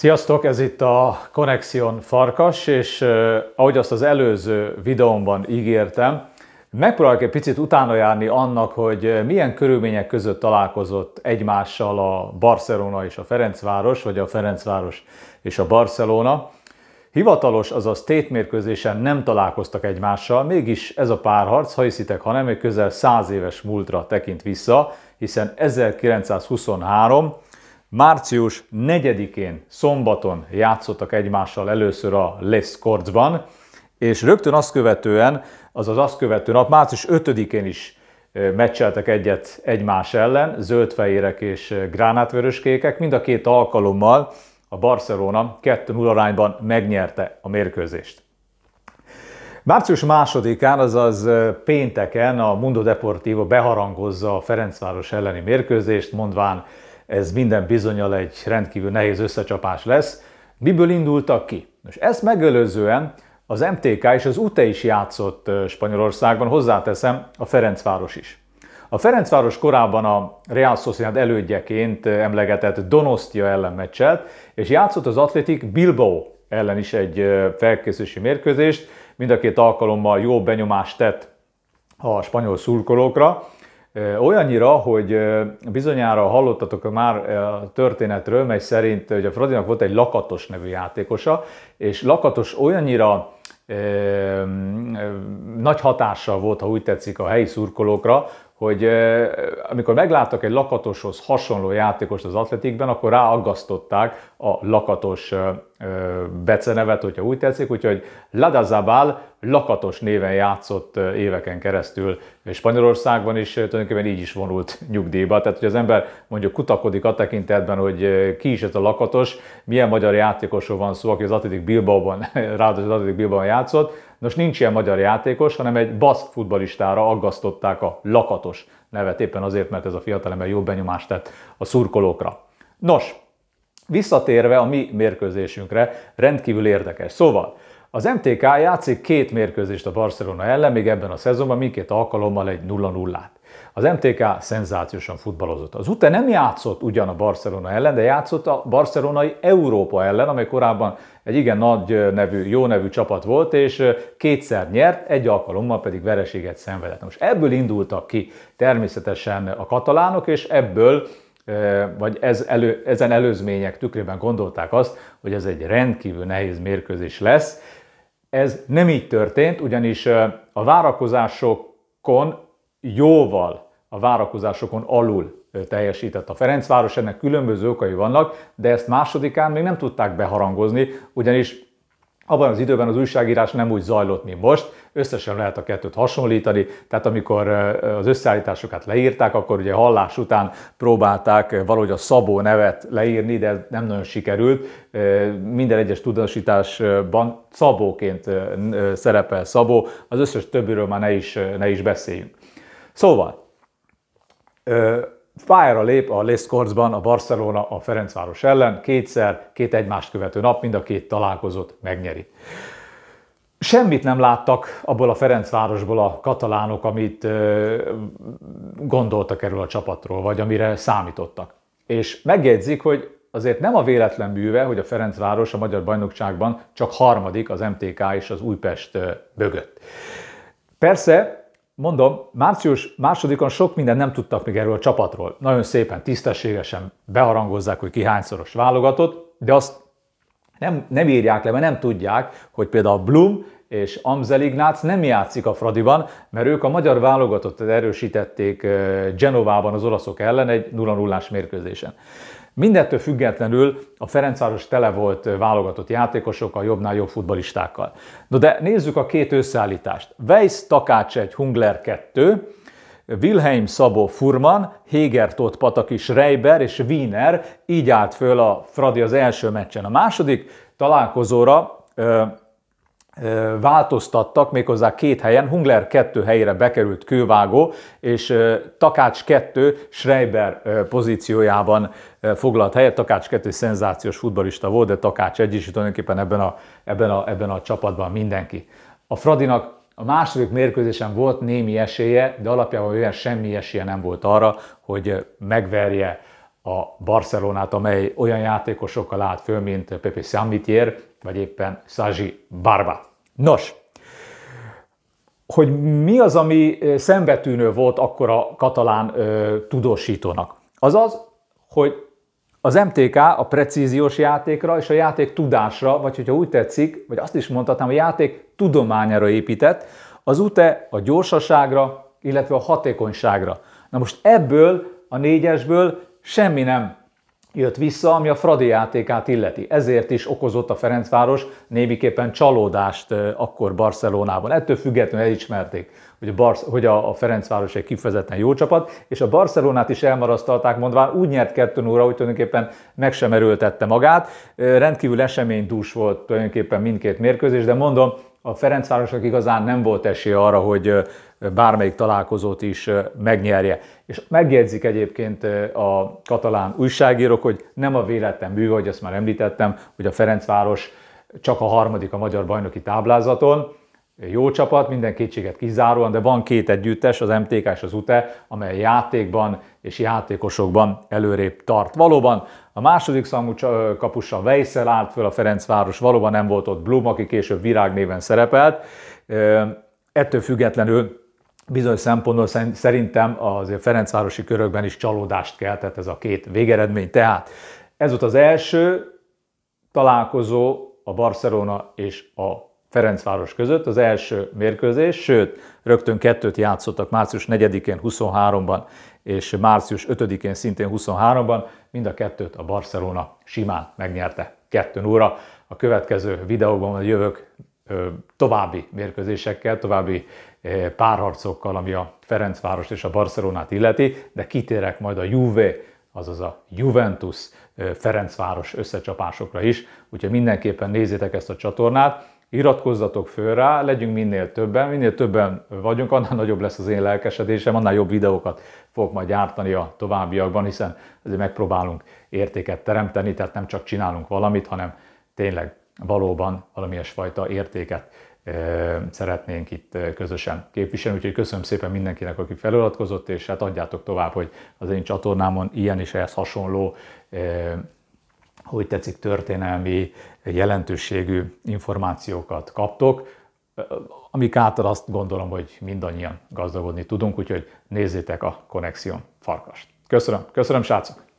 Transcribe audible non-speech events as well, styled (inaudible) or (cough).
Sziasztok, ez itt a Connexion Farkas, és eh, ahogy azt az előző videómban ígértem, megpróbálok egy picit utána járni annak, hogy milyen körülmények között találkozott egymással a Barcelona és a Ferencváros, vagy a Ferencváros és a Barcelona. Hivatalos, azaz tétmérkőzésen nem találkoztak egymással, mégis ez a párharc, ha hiszitek, ha nem, egy közel 100 éves múltra tekint vissza, hiszen 1923 Március 4-én szombaton játszottak egymással először a Les Korcban, és rögtön azt követően, azaz azt követő nap, március 5-én is meccseltek egyet egymás ellen, zöldfehérek és gránátvöröskékek, mind a két alkalommal a Barcelona 2-0 arányban megnyerte a mérkőzést. Március másodikán, azaz pénteken a Mundo Deportivo beharangozza a Ferencváros elleni mérkőzést, mondván ez minden bizonyal egy rendkívül nehéz összecsapás lesz. Miből indultak ki? Nos, ezt megelőzően az MTK és az UTE is játszott Spanyolországban, hozzáteszem a Ferencváros is. A Ferencváros korábban a Real Sociedad elődjeként emlegetett Donostia ellen meccselt, és játszott az Atletik Bilbao ellen is egy felkészülési mérkőzést, mind a két alkalommal jó benyomást tett a spanyol szurkolókra. Olyannyira, hogy bizonyára hallottatok már a történetről, mely szerint hogy a Fradinak volt egy Lakatos nevű játékosa, és Lakatos olyannyira nagy hatással volt, ha úgy tetszik, a helyi szurkolókra, hogy amikor megláttak egy lakatoshoz hasonló játékost az atletikben, akkor ráaggasztották a lakatos becenevet, hogyha úgy tetszik, úgyhogy Ladazabal lakatos néven játszott éveken keresztül Spanyolországban, is, tulajdonképpen így is vonult nyugdíjba. Tehát, hogy az ember mondjuk kutakodik a tekintetben, hogy ki is ez a lakatos, milyen magyar játékosról van szó, aki az Atletik ban (laughs) ráadásul az Atletik játszott, Nos, nincs ilyen magyar játékos, hanem egy baszk futbalistára aggasztották a lakatos nevet, éppen azért, mert ez a fiatalember jó benyomást tett a szurkolókra. Nos, visszatérve a mi mérkőzésünkre, rendkívül érdekes. Szóval, az MTK játszik két mérkőzést a Barcelona ellen, még ebben a szezonban mindkét alkalommal egy 0-0-át. Az MTK szenzációsan futballozott. Az UTE nem játszott ugyan a Barcelona ellen, de játszott a barcelonai Európa ellen, amely korábban egy igen nagy nevű, jó nevű csapat volt, és kétszer nyert, egy alkalommal pedig vereséget szenvedett. Most ebből indultak ki természetesen a katalánok, és ebből vagy ez elő, ezen előzmények tükrében gondolták azt, hogy ez egy rendkívül nehéz mérkőzés lesz. Ez nem így történt, ugyanis a várakozásokon jóval a várakozásokon alul teljesített a Ferencváros, ennek különböző okai vannak, de ezt másodikán még nem tudták beharangozni, ugyanis abban az időben az újságírás nem úgy zajlott, mint most, összesen lehet a kettőt hasonlítani, tehát amikor az összeállításokat leírták, akkor ugye hallás után próbálták valahogy a Szabó nevet leírni, de ez nem nagyon sikerült. Minden egyes tudósításban Szabóként szerepel Szabó, az összes többiről már ne is, ne is beszéljünk. Szóval, pályára lép a Leszkorcban a Barcelona a Ferencváros ellen, kétszer, két egymást követő nap mind a két találkozót megnyeri. Semmit nem láttak abból a Ferencvárosból a katalánok, amit gondoltak erről a csapatról, vagy amire számítottak. És megjegyzik, hogy azért nem a véletlen műve, hogy a Ferencváros a Magyar Bajnokságban csak harmadik az MTK és az Újpest mögött. Persze mondom, március másodikon sok mindent nem tudtak még erről a csapatról. Nagyon szépen, tisztességesen beharangozzák, hogy ki hányszoros válogatott, de azt nem, nem írják le, mert nem tudják, hogy például Blum és Amzel Ignác nem játszik a Fradiban, mert ők a magyar válogatottat erősítették eh, Genovában az olaszok ellen egy 0 0 mérkőzésen. Mindettől függetlenül a Ferencváros tele volt válogatott játékosokkal, jobbnál jobb futbalistákkal. No de nézzük a két összeállítást. Weiss Takács egy Hungler 2, Wilhelm Szabó Furman, Héger Tóth Patakis Reiber és Wiener így állt föl a Fradi az első meccsen. A második találkozóra változtattak, méghozzá két helyen, Hungler 2 helyére bekerült Kővágó, és Takács 2 Schreiber pozíciójában foglalt helyet. Takács 2 szenzációs futbalista volt, de Takács 1 is tulajdonképpen ebben a, ebben a, ebben a csapatban mindenki. A Fradinak a második mérkőzésen volt némi esélye, de alapjában olyan semmi esélye nem volt arra, hogy megverje a Barcelonát, amely olyan játékosokkal állt föl, mint Pepe Samitier, vagy éppen Százsi Barbat. Nos, hogy mi az, ami szembetűnő volt akkor a katalán ö, tudósítónak. Az az, hogy az MTK a precíziós játékra és a játék tudásra, vagy hogyha úgy tetszik, vagy azt is mondhatnám, a játék tudományára épített, az UTE a gyorsaságra, illetve a hatékonyságra. Na most ebből, a négyesből semmi nem jött vissza, ami a Fradi játékát illeti. Ezért is okozott a Ferencváros némiképpen csalódást akkor Barcelonában. Ettől függetlenül elismerték, hogy a, Bar- hogy a Ferencváros egy kifejezetten jó csapat, és a Barcelonát is elmarasztalták, mondván úgy nyert 2 óra, hogy tulajdonképpen meg sem erőltette magát. Rendkívül eseménydús volt tulajdonképpen mindkét mérkőzés, de mondom, a Ferencvárosnak igazán nem volt esélye arra, hogy bármelyik találkozót is megnyerje. És megjegyzik egyébként a katalán újságírók, hogy nem a véletlen bűve, hogy azt már említettem, hogy a Ferencváros csak a harmadik a magyar bajnoki táblázaton, jó csapat, minden kétséget kizáróan, de van két együttes, az MTK és az UTE, amely játékban és játékosokban előrébb tart. Valóban a második számú kapussal Weissel állt föl a Ferencváros, valóban nem volt ott Blum, aki később Virág néven szerepelt. Ettől függetlenül bizonyos szempontból szerintem azért Ferencvárosi körökben is csalódást keltett ez a két végeredmény. Tehát ez volt az első találkozó a Barcelona és a Ferencváros között, az első mérkőzés, sőt, rögtön kettőt játszottak március 4-én 23-ban, és március 5-én szintén 23-ban, mind a kettőt a Barcelona simán megnyerte 2 óra. A következő videóban jövök további mérkőzésekkel, további párharcokkal, ami a Ferencváros és a Barcelonát illeti, de kitérek majd a Juve, azaz a Juventus Ferencváros összecsapásokra is, úgyhogy mindenképpen nézzétek ezt a csatornát, iratkozzatok föl rá, legyünk minél többen, minél többen vagyunk, annál nagyobb lesz az én lelkesedésem, annál jobb videókat fogok majd gyártani a továbbiakban, hiszen azért megpróbálunk értéket teremteni, tehát nem csak csinálunk valamit, hanem tényleg valóban valami fajta értéket szeretnénk itt közösen képviselni. Úgyhogy köszönöm szépen mindenkinek, aki feliratkozott, és hát adjátok tovább, hogy az én csatornámon ilyen is ehhez hasonló, hogy tetszik, történelmi jelentőségű információkat kaptok, amik által azt gondolom, hogy mindannyian gazdagodni tudunk, úgyhogy nézzétek a Connection Farkast. Köszönöm, köszönöm srácok!